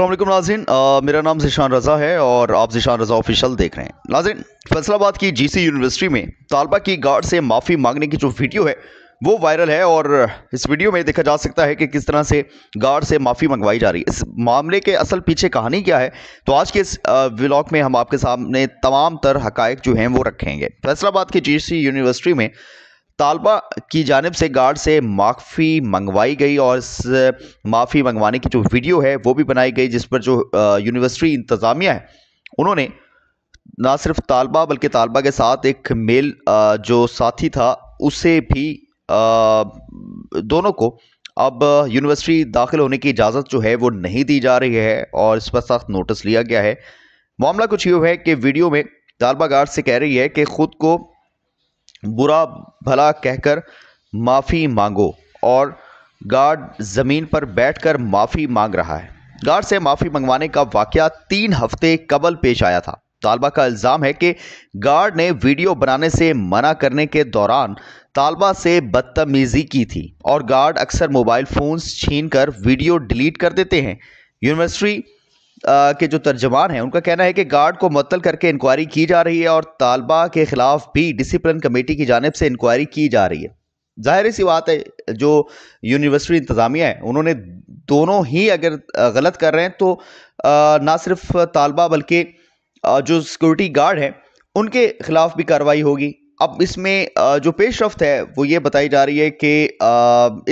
असलम नाजिन मेरा नाम जिशान रज़ा है और आप जिशान रज़ा ऑफिशियल देख रहे हैं नाजिन फैसलाबाद की जीसी यूनिवर्सिटी में तालबा की गार्ड से माफ़ी मांगने की जो वीडियो है वो वायरल है और इस वीडियो में देखा जा सकता है कि किस तरह से गार्ड से माफ़ी मंगवाई जा रही है इस मामले के असल पीछे कहानी क्या है तो आज के इस व्लॉग में हम आपके सामने तमाम तर हक जो हैं वो रखेंगे फैसलाबाद की जी यूनिवर्सिटी में तालबा की जानब से गार्ड से माफ़ी मंगवाई गई और इस माफ़ी मंगवाने की जो वीडियो है वो भी बनाई गई जिस पर जो यूनिवर्सिटी इंतज़ामिया है उन्होंने ना सिर्फ तालबा बल्कि तालबा के साथ एक मेल जो साथी था उसे भी दोनों को अब यूनिवर्सिटी दाखिल होने की इजाज़त जो है वो नहीं दी जा रही है और इस पर सख्त नोटिस लिया गया है मामला कुछ यूँ है कि वीडियो में तालबा गार्ड से कह रही है कि ख़ुद को बुरा भला कहकर माफ़ी मांगो और गार्ड ज़मीन पर बैठकर माफ़ी मांग रहा है गार्ड से माफ़ी मंगवाने का वाक़ तीन हफ्ते कबल पेश आया था तालबा का इल्ज़ाम है कि गार्ड ने वीडियो बनाने से मना करने के दौरान तालबा से बदतमीज़ी की थी और गार्ड अक्सर मोबाइल फ़ोन्स छीन कर वीडियो डिलीट कर देते हैं यूनिवर्सिटी के जो तर्जमान हैं उनका कहना है कि गार्ड को मतल करके इंक्वायरी की जा रही है और तालबा के ख़िलाफ़ भी डिसिप्लिन कमेटी की जानब से इंक्वायरी की जा रही है जाहिर सी बात है जो यूनिवर्सिटी इंतज़ामिया है उन्होंने दोनों ही अगर गलत कर रहे हैं तो ना सिर्फ तालबा बल्कि जो सिक्योरिटी गार्ड हैं उनके ख़िलाफ़ भी कार्रवाई होगी अब इसमें जो पेश रफ्त है वो ये बताई जा रही है कि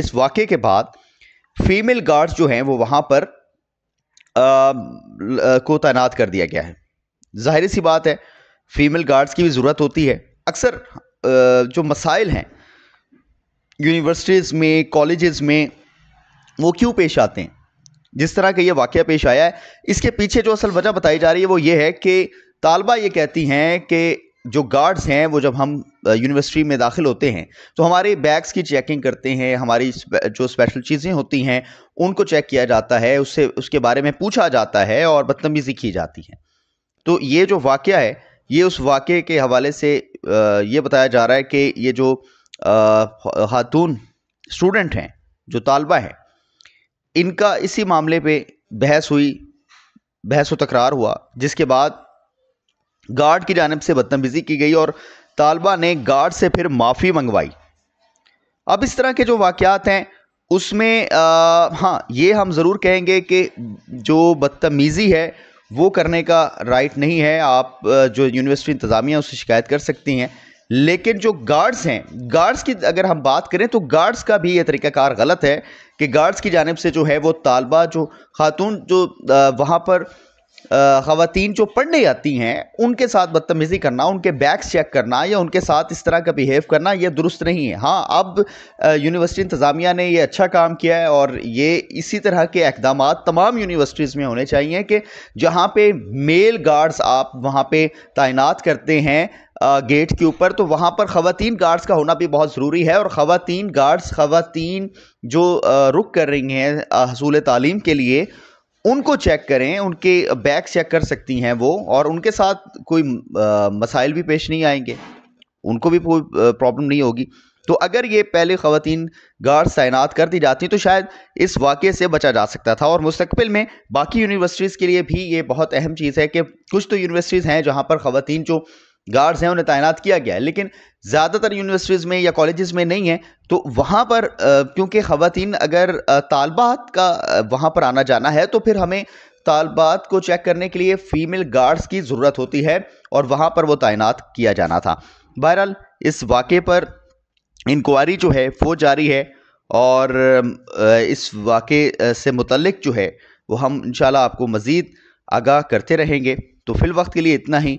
इस वाक़े के बाद फीमेल गार्ड्स जो हैं वो वहाँ पर को तैनात कर दिया गया है जाहिर सी बात है फीमेल गार्ड्स की भी ज़रूरत होती है अक्सर जो मसाइल हैं यूनिवर्सिटीज़ में कॉलेज़ में वो क्यों पेश आते हैं जिस तरह का ये वाक़ पेश आया है इसके पीछे जो असल वजह बताई जा रही है वो ये है कि तालबा ये कहती हैं कि जो गार्ड्स हैं वो जब हम यूनिवर्सिटी में दाखिल होते हैं तो हमारे बैग्स की चेकिंग करते हैं हमारी जो स्पेशल चीज़ें होती हैं उनको चेक किया जाता है उससे उसके बारे में पूछा जाता है और बदतमीज़ी की जाती है तो ये जो वाक़ है ये उस वाक़े के हवाले से ये बताया जा रहा है कि ये जो खातून स्टूडेंट हैं जो तलबा हैं इनका इसी मामले पे बहस हुई बहस व तकरार हुआ जिसके बाद गार्ड की जानब से बदतमीज़ी की गई और तालबा ने गार्ड से फिर माफ़ी मंगवाई अब इस तरह के जो वाक़ात हैं उसमें आ, हाँ ये हम ज़रूर कहेंगे कि जो बदतमीज़ी है वो करने का राइट नहीं है आप जो यूनिवर्सिटी इंतज़ामिया उससे शिकायत कर सकती हैं लेकिन जो गार्ड्स हैं गार्ड्स की अगर हम बात करें तो गार्ड्स का भी यह तरीक़ाकार गलत है कि गार्ड्स की जानब से जो है वो तालबा जो ख़ातून जो वहाँ पर खातन जो पढ़ने आती हैं उनके साथ बदतमीज़ी करना उनके बैग्स चेक करना या उनके साथ इस तरह का बिहेव करना यह दुरुस्त नहीं है हाँ अब यूनिवर्सिटी इंतज़ामिया ने यह अच्छा काम किया है और ये इसी तरह के इकदाम तमाम यूनिवर्सिटीज़ में होने चाहिए कि जहाँ पे मेल गार्ड्स आप वहाँ पे तैनात करते हैं गेट के ऊपर तो वहाँ पर ख़वान गार्ड्स का होना भी बहुत ज़रूरी है और ख़वान गार्ड्स ख़वान जो रुख कर रही हैं हसूल तालीम के लिए उनको चेक करें उनके बैग चेक कर सकती हैं वो और उनके साथ कोई मसाइल भी पेश नहीं आएंगे उनको भी कोई प्रॉब्लम नहीं होगी तो अगर ये पहले ख़वान गार्ड तैनात कर दी जाती तो शायद इस वाक़े से बचा जा सकता था और मुस्तबिल में बाकी यूनिवर्सिटीज़ के लिए भी ये बहुत अहम चीज़ है कि कुछ तो यूनिवर्सिटीज़ हैं जहाँ पर ख़वान जो गार्ड्स हैं उन्हें तैनात किया गया है लेकिन ज़्यादातर यूनिवर्सिटीज़ में या कॉलेज़ में नहीं है तो वहाँ पर क्योंकि ख़वान अगर तालबात का वहाँ पर आना जाना है तो फिर हमें तालबात को चेक करने के लिए फ़ीमेल गार्ड्स की ज़रूरत होती है और वहाँ पर वो तैनात किया जाना था बहरहाल इस वाक़े पर इंक्वायरी जो है वो जारी है और इस वाक़े से मुतलक जो है वो हम इन आपको मज़ीद आगाह करते रहेंगे तो फ़िल वक्त के लिए इतना ही